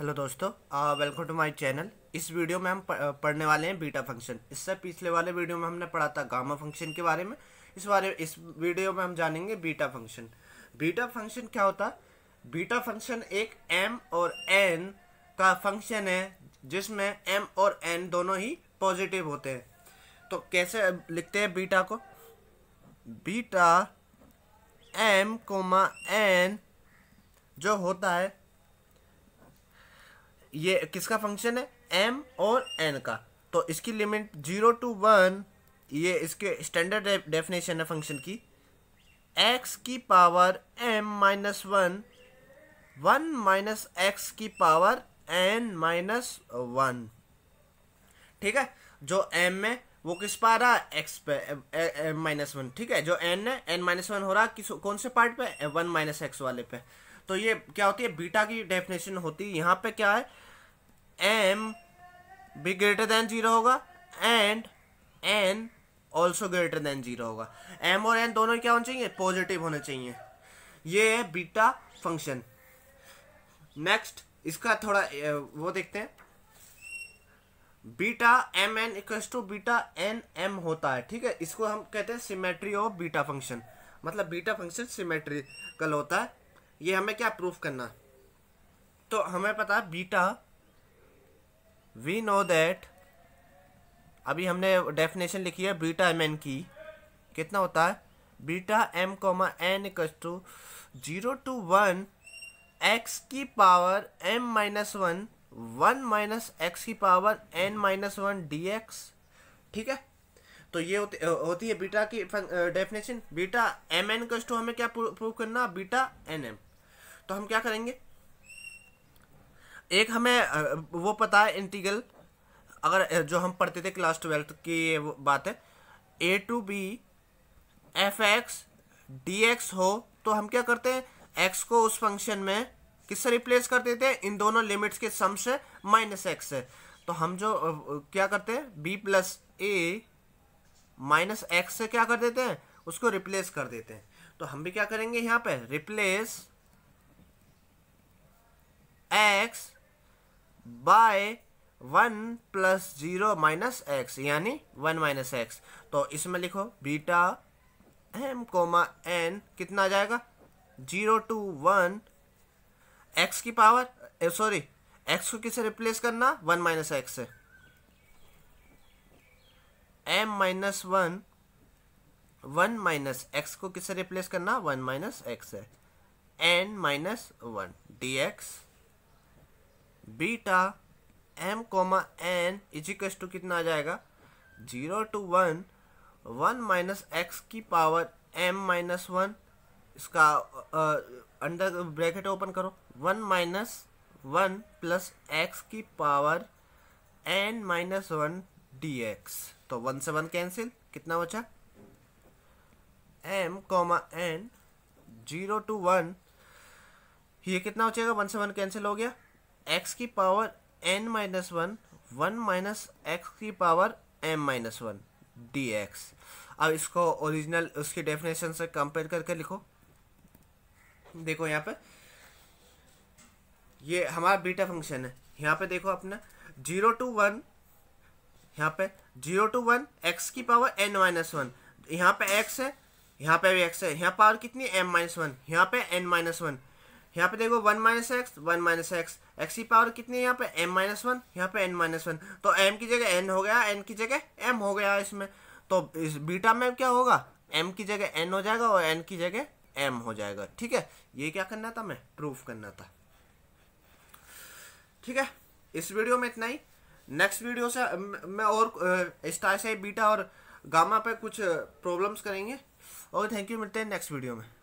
hello दोस्तों welcome to my channel इस video में हम पढ़ने वाले हैं बीटा फंक्शन इससे पिछले वाले वीडियो में हमने पढ़ा था गामा फंक्शन के बारे में इस बारे इस वीडियो में हम जानेंगे बीटा फंक्शन बीटा फंक्शन क्या होता है बीटा फंक्शन एक एम और एन का फंक्शन है जिसमें एम और एन दोनों ही पॉजिटिव होते हैं तो कैसे लिखते हैं बीटा को बीटा एम कोमा एन जो होता है ये किसका फंक्शन है एम और एन का तो इसकी लिमिट जीरो टू वन ये इसके स्टैंडर्ड डेफिनेशन है फंक्शन की एक्स की power M minus one one minus X की पावर एन माइनस वन ठीक है जो एम है वो किस पा रहा है एक्स पे एम माइनस वन ठीक है जो एन है एन माइनस वन हो रहा किस कौन से पार्ट पे वन माइनस एक्स वाले पे तो ये क्या होती है बीटा की डेफिनेशन होती है यहाँ पे क्या है एम भी ग्रेटर देन जीरो होगा and N also greater than zero होगा एम और एन दोनों क्या होने चाहिए पॉजिटिव होने चाहिए ये है बीटा फंक्शन नेक्स्ट इसका थोड़ा वो देखते हैं beta M N equal to beta N M होता है ठीक है इसको हम कहते हैं सिमेट्री ऑफ बीटा फंक्शन मतलब बीटा फंक्शन सिमेट्रिकल होता है ये हमें क्या प्रूफ करना तो हमें पता बीटा वी नो दैट अभी हमने डेफिनेशन लिखी है बीटा एम एन की कितना होता है beta M comma N equals to zero to one X की power M minus one one minus X की power N minus one D X ठीक है तो ये होती होती है बीटा की definition beta M N to हमें क्या प्रूव करना बीटा एन एम तो हम क्या करेंगे एक हमें वो पता है इंटीगल अगर जो हम पढ़ते थे क्लास ट्वेल्थ की बात है A to B F X D X हो तो हम क्या करते हैं एक्स को उस फंक्शन में किससे रिप्लेस कर देते हैं इन दोनों लिमिट्स के सम से माइनस एक्स से तो हम जो क्या करते हैं B plus A minus X से क्या कर देते हैं उसको रिप्लेस कर देते हैं तो हम भी क्या करेंगे यहाँ पे replace X by one plus zero minus X यानी वन माइनस एक्स तो इसमें लिखो बीटा एम कोमा एन कितना आ जाएगा जीरो टू वन एक्स की पावर सॉरी एक्स को किसे रिप्लेस करना वन माइनस एक्स से M minus one one minus X को किसे रिप्लेस करना वन माइनस एक्स है N minus one D X beta M comma N इजिकस टू कितना आ जाएगा zero to one one minus X की पावर एम माइनस वन इसका अंडर ब्रैकेट ओपन करो one minus one plus X की power N minus one D X तो one से वन कैंसिल कितना बचा M comma N zero to one ये कितना हो जाएगा वन से वन कैंसिल हो गया एक्स की power N minus one one minus X की power M minus one D X अब इसको ओरिजिनल उसकी डेफिनेशन से कंपेयर करके लिखो देखो यहाँ पे ये हमारा बीटा फंक्शन है यहाँ पे देखो अपना जीरो टू वन यहाँ पे जीरो टू वन एक्स की पावर एन माइनस वन यहाँ पे एक्स है यहाँ पे भी एक्स है यहाँ पावर कितनी एम माइनस वन यहाँ पे एन माइनस वन यहाँ पे देखो one minus X one minus X X की पावर कितनी है यहाँ पे एम माइनस वन यहाँ पे एन माइनस वन तो एम की जगह एन हो गया एन की जगह एम हो गया इसमें तो इस बीटा में क्या होगा एम की जगह एन हो जाएगा और एन की जगह एम हो जाएगा ठीक है ये क्या करना था मैं प्रूफ करना था ठीक है इस वीडियो में इतना ही नेक्स्ट वीडियो से मैं और स्टार से बीटा और गामा पे कुछ प्रॉब्लम्स करेंगे और थैंक यू मिलते हैं नेक्स्ट वीडियो में